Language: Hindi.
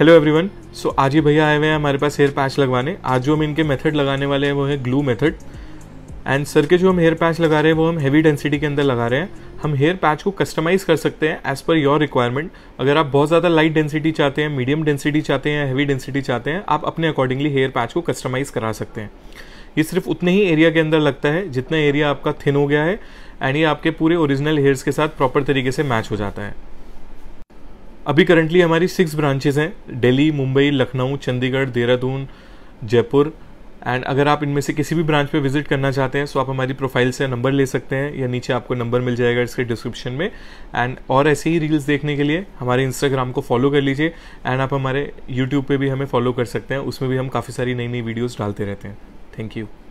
हेलो एवरीवन सो आज ये भैया आए हुए हैं हमारे पास हेयर पैच लगवाने आज जो हम इनके मेथड लगाने वाले हैं वो है ग्लू मेथड एंड सर के जो हम हेयर पैच लगा रहे हैं वो हम हेवी डेंसिटी के अंदर लगा रहे हैं हम हेयर पैच को कस्टमाइज़ कर सकते हैं एज़ पर योर रिक्वायरमेंट अगर आप बहुत ज़्यादा लाइट डेंसिटी चाहते हैं मीडियम डेंसिटी चाहते हैं हैवी डेंसिटी चाहते हैं आप अपने अकॉर्डिंगली हेयर पैच को कस्टमाइज़ करा सकते हैं ये सिर्फ उतने ही एरिया के अंदर लगता है जितना एरिया आपका थिन हो गया है एंड ये आपके पूरे ओरिजिनल हेयर्स के साथ प्रॉपर तरीके से मैच हो जाता है अभी करंटली हमारी सिक्स ब्रांचेज हैं दिल्ली मुंबई लखनऊ चंडीगढ़ देहरादून जयपुर एंड अगर आप इनमें से किसी भी ब्रांच पे विजिट करना चाहते हैं सो तो आप हमारी प्रोफाइल से नंबर ले सकते हैं या नीचे आपको नंबर मिल जाएगा इसके डिस्क्रिप्शन में एंड और ऐसे ही रील्स देखने के लिए हमारे इंस्टाग्राम को फॉलो कर लीजिए एंड आप हमारे यूट्यूब पे भी हमें फॉलो कर सकते हैं उसमें भी हम काफ़ी सारी नई नई वीडियोज़ डालते रहते हैं थैंक यू